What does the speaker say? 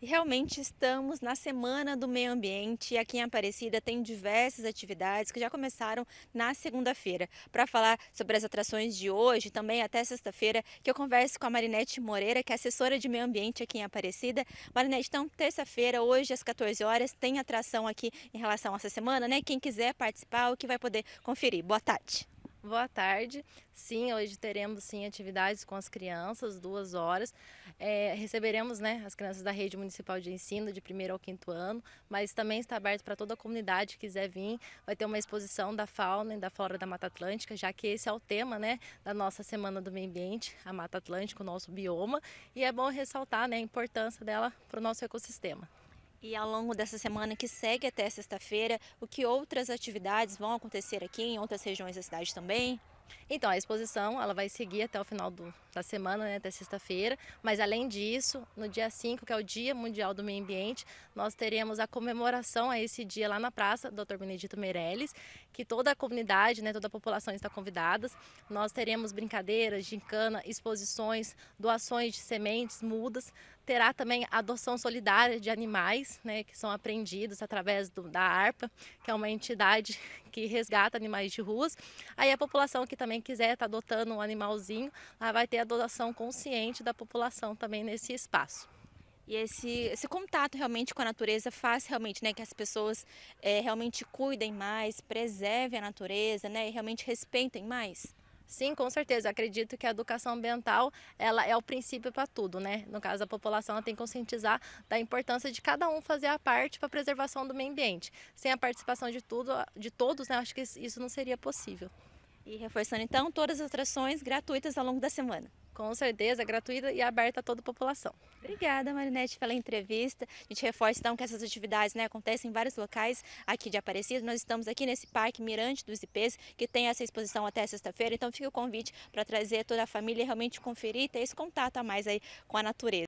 Realmente estamos na Semana do Meio Ambiente e aqui em Aparecida tem diversas atividades que já começaram na segunda-feira. Para falar sobre as atrações de hoje, também até sexta-feira, que eu converso com a Marinete Moreira, que é assessora de meio ambiente aqui em Aparecida. Marinete, então, terça-feira, hoje às 14 horas, tem atração aqui em relação a essa semana, né? Quem quiser participar, o que vai poder conferir. Boa tarde. Boa tarde. Sim, hoje teremos sim atividades com as crianças, duas horas. É, receberemos né, as crianças da rede municipal de ensino de primeiro ao quinto ano, mas também está aberto para toda a comunidade que quiser vir. Vai ter uma exposição da fauna e da flora da Mata Atlântica, já que esse é o tema né, da nossa Semana do Meio Ambiente, a Mata Atlântica, o nosso bioma. E é bom ressaltar né, a importância dela para o nosso ecossistema. E ao longo dessa semana que segue até sexta-feira, o que outras atividades vão acontecer aqui em outras regiões da cidade também? Então, a exposição ela vai seguir até o final do, da semana, né, até sexta-feira, mas além disso, no dia 5, que é o Dia Mundial do Meio Ambiente, nós teremos a comemoração a esse dia lá na Praça Dr. Benedito Meirelles, que toda a comunidade, né, toda a população está convidada. Nós teremos brincadeiras, gincana, exposições, doações de sementes, mudas, terá também adoção solidária de animais, né, que são apreendidos através do, da ARPA, que é uma entidade que resgata animais de ruas. Aí a população que também também quiser estar tá adotando um animalzinho, lá vai ter a adoção consciente da população também nesse espaço. E esse, esse contato realmente com a natureza faz realmente né, que as pessoas é, realmente cuidem mais, preservem a natureza né, e realmente respeitem mais? Sim, com certeza. Acredito que a educação ambiental ela é o princípio para tudo, né? No caso, a população ela tem que conscientizar da importância de cada um fazer a parte para a preservação do meio ambiente. Sem a participação de tudo, de todos, né, acho que isso não seria possível. E reforçando então todas as atrações gratuitas ao longo da semana. Com certeza, gratuita e aberta a toda a população. Obrigada, Marinete, pela entrevista. A gente reforça então que essas atividades né, acontecem em vários locais aqui de Aparecida. Nós estamos aqui nesse Parque Mirante dos IPs, que tem essa exposição até sexta-feira. Então fica o convite para trazer toda a família e realmente conferir e ter esse contato a mais aí com a natureza.